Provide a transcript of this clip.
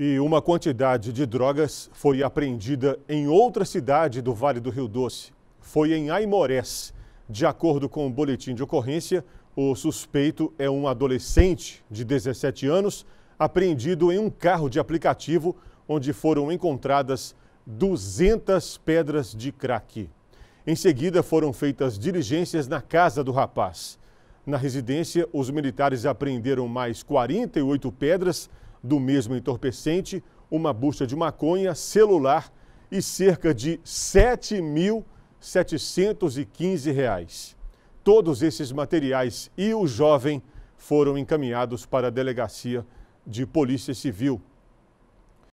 E uma quantidade de drogas foi apreendida em outra cidade do Vale do Rio Doce. Foi em Aimorés. De acordo com o boletim de ocorrência, o suspeito é um adolescente de 17 anos, apreendido em um carro de aplicativo, onde foram encontradas 200 pedras de crack. Em seguida, foram feitas diligências na casa do rapaz. Na residência, os militares apreenderam mais 48 pedras do mesmo entorpecente, uma bucha de maconha, celular e cerca de R$ 7.715. Todos esses materiais e o jovem foram encaminhados para a delegacia de Polícia Civil.